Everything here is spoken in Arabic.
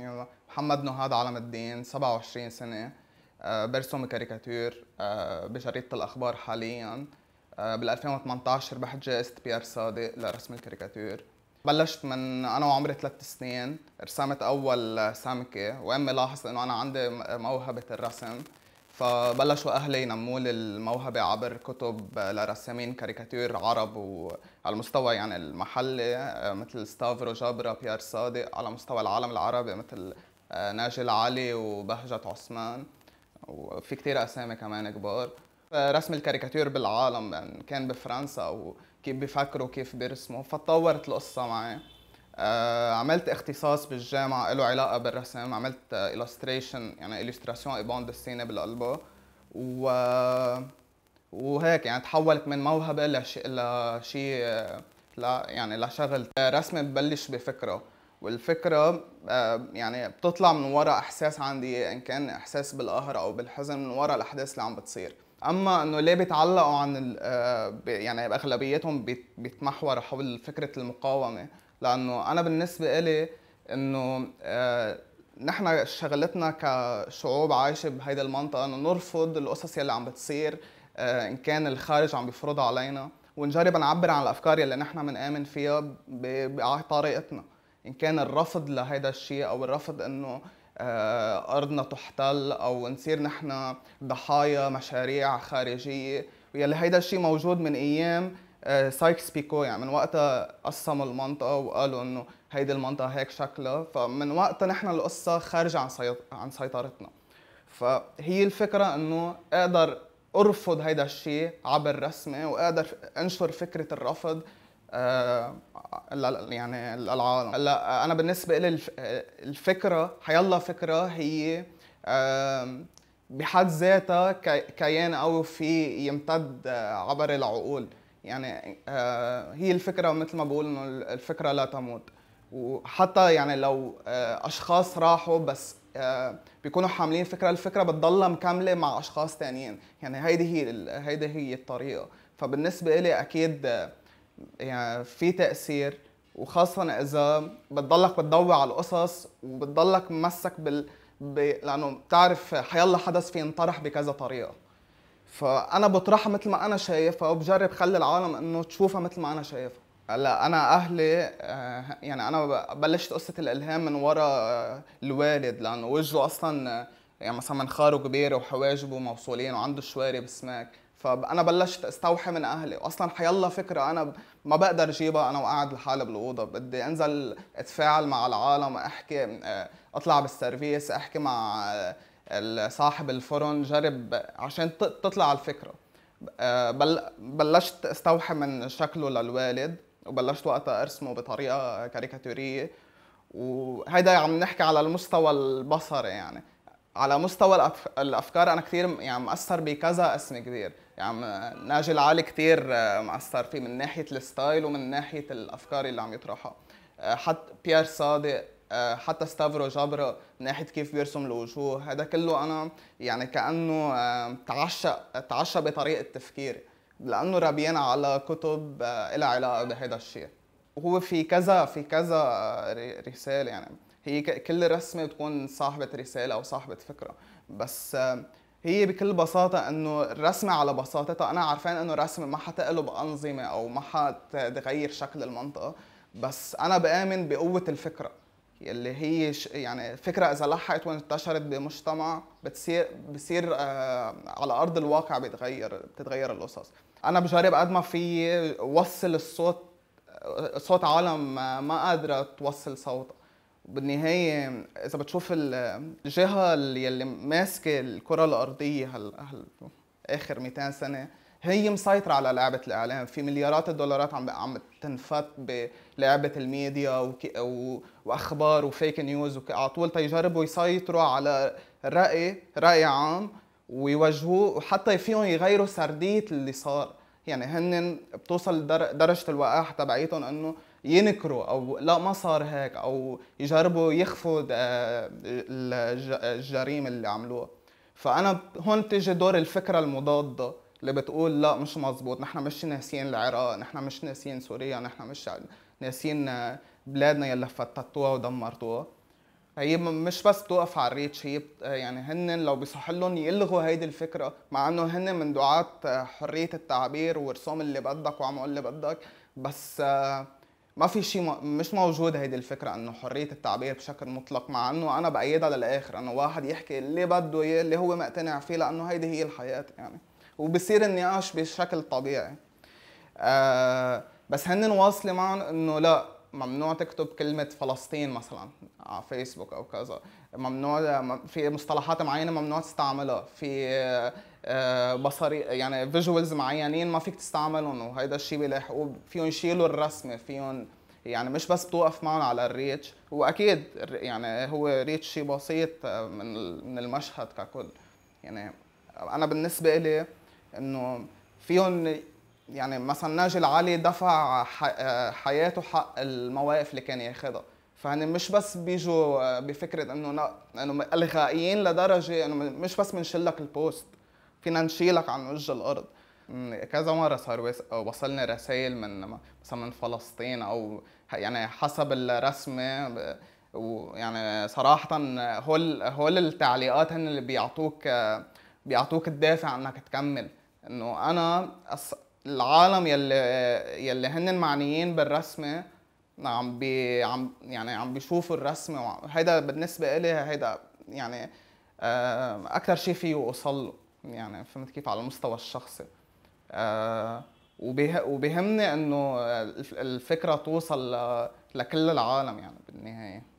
يلا محمد نهاد علم الدين 27 سنة آه، برسم كاريكاتير آه، بجريدة الأخبار حاليا بال 2018 ربحت جائزة بيار صادق لرسم الكاريكاتير بلشت من انا وعمري ثلاث سنين رسمت اول سمكه وامي لاحظت انه انا عندي موهبه الرسم فبلشوا أهلي ينموا لي الموهبة عبر كتب لرسامين كاريكاتير عرب وعلى المستوى يعني المحلي آه، مثل ستافرو جابرا بيار صادق على مستوى العالم العربي مثل آه، ناجي العلي وبهجت عثمان وفي كتير أسامي كمان كبار رسم الكاريكاتير بالعالم يعني كان بفرنسا وكيف بيفكروا كيف بيرسموا فتطورت القصة معي آه، عملت اختصاص بالجامعة له علاقة بالرسم عملت illustration يعني illustration et السينة بالقلبة و وهيك يعني تحولت من موهبة لشيء لشيء لا يعني لشغل رسمة ببلش بفكرة والفكرة آه، يعني بتطلع من وراء إحساس عندي إن كان إحساس بالقهر أو بالحزن من وراء الأحداث اللي عم بتصير اما انه ليه بيتعلقوا عن آه، يعني اغلبيتهم بيتمحوروا حول فكره المقاومه لانه انا بالنسبه لي انه آه، نحن شغلتنا كشعوب عايشه بهيدا المنطقه انه نرفض القصص يلي عم بتصير آه، ان كان الخارج عم بيفرضها علينا ونجرب نعبر عن الافكار يلي نحن بنآمن فيها بطريقتنا ان كان الرفض لهيدا الشيء او الرفض انه آه، ارضنا تحتل او نصير نحن ضحايا مشاريع خارجيه يلي هيدا الشيء موجود من ايام سايكس آه، بيكو يعني من وقتها قسموا المنطقه وقالوا انه هيدي المنطقه هيك شكلها فمن وقتها نحن القصه خارجه عن عن سيطرتنا فهي الفكره انه اقدر ارفض هيدا الشيء عبر رسمي واقدر انشر فكره الرفض آه يعني للعالم هلا انا بالنسبه لي الفكره حيلا فكره هي آه بحد ذاتها كيان قوي في يمتد عبر العقول يعني آه، هي الفكره مثل ما بقول انه الفكره لا تموت وحتى يعني لو آه، اشخاص راحوا بس آه، بيكونوا حاملين فكره الفكره بتضلها مكمله مع اشخاص ثانيين يعني هيدي هي هيدي هي الطريقه فبالنسبه لي اكيد يعني في تاثير وخاصه اذا بتضلك بتضوي على القصص وبتضلك ممسك بال لانه بتعرف حيالله حدث في انطرح بكذا طريقه فانا بطرحها مثل ما انا شايفها وبجرب خلي العالم انه تشوفها مثل ما انا شايفها هلا انا اهلي آه، يعني انا بلشت قصه الالهام من ورا آه، الوالد لانه وجهه اصلا آه، يعني مثلا منخاره كبير وحواجبه موصولين وعنده شوارب سماك فانا بلشت استوحي من اهلي واصلا حيلا فكره انا ما بقدر اجيبها انا وقاعد لحالي بالاوضه بدي انزل اتفاعل مع العالم احكي اطلع بالسيرفيس احكي مع صاحب الفرن جرب عشان تطلع الفكره آه، بلشت استوحي من شكله للوالد وبلشت وقتها ارسمه بطريقه كاريكاتوريه وهيدا عم نحكي على المستوى البصري يعني على مستوى الافكار انا كثير يعني مأثر بكذا اسم كبير يعني ناجي العالي كثير آه، مأثر فيه من ناحيه الستايل ومن ناحيه الافكار اللي عم يطرحها آه، حتى بيير صادق آه، حتى ستافرو جابرا من ناحيه كيف بيرسم الوجوه هذا كله انا يعني كانه تعشى آه، تعشى بطريقه تفكيري لانه رابيان على كتب آه، لها علاقه بهذا الشيء وهو في كذا في كذا رساله يعني هي كل رسمه بتكون صاحبه رساله او صاحبه فكره بس هي بكل بساطة انه الرسمة على بساطتها انا عارفان انه الرسمة ما حتقلب انظمة او ما حتغير شكل المنطقة بس انا بآمن بقوة الفكرة اللي هي يعني فكره اذا لحقت وانتشرت بمجتمع بتصير بصير آه، على ارض الواقع بتغير بتتغير القصص انا بجرب قد ما في وصل الصوت آه، صوت عالم آه، ما قادره توصل صوتها بالنهاية إذا بتشوف الجهة اللي ماسكة الكرة الأرضية هال... آخر 200 سنة هي مسيطرة على لعبة الإعلام في مليارات الدولارات عم عم تنفت بلعبة الميديا وك... و... وأخبار وفيك نيوز وك... على طول تيجربوا يسيطروا على رأي رأي عام ويوجهوه وحتى فيهم يغيروا سردية اللي صار يعني هن بتوصل در... درجة الوقاحة تبعيتهم إنه ينكروا او لا ما صار هيك او يجربوا يخفوا الجريمه اللي عملوها فانا هون بتيجي دور الفكره المضاده اللي بتقول لا مش مظبوط نحن مش ناسيين العراق نحن مش ناسيين سوريا نحن مش ناسيين بلادنا يلي فتتوها ودمرتوها هي مش بس بتوقف على الريتش هي يعني هن لو بيصح لهم يلغوا هيدي الفكره مع انه هن من دعاة حريه التعبير ورسوم اللي بدك وعم اللي بدك بس ما في شيء مش موجود هيدي الفكره انه حريه التعبير بشكل مطلق مع انه انا بايدها للاخر انه واحد يحكي اللي بده اياه اللي هو مقتنع فيه لانه هيدي هي الحياه يعني وبصير النقاش بشكل طبيعي آه، بس هن واصلة معهم انه لا ممنوع تكتب كلمة فلسطين مثلا على فيسبوك او كذا ممنوع في مصطلحات معينة ممنوع تستعملها في آه، بصري يعني فيجوالز معينين ما فيك تستعملهم وهيدا الشيء بيلاحقوا فيهم يشيلوا الرسمة فيهم يعني مش بس بتوقف معهم على الريتش واكيد يعني هو ريتش شيء بسيط آه، من من المشهد ككل يعني انا بالنسبه لي انه فيهم يعني مثلا ناجي العالي دفع حياته حق المواقف اللي كان ياخذها فهن مش بس بيجوا بفكره انه انه الغائيين لدرجه انه مش بس بنشيل لك البوست فينا نشيلك عن وجه الارض كذا مره صار وصلنا رسائل من مثلا من فلسطين او يعني حسب الرسمه ويعني صراحه هول هول التعليقات هن اللي بيعطوك بيعطوك الدافع انك تكمل انه انا العالم يلي يلي هن معنيين بالرسمه عم بي عم يعني عم بيشوفوا الرسمه هيدا بالنسبه إلي هيدا يعني آه، اكثر شيء فيه اوصل له يعني فهمت كيف على المستوى الشخصي أه وبيهمني انه الفكره توصل لكل العالم يعني بالنهايه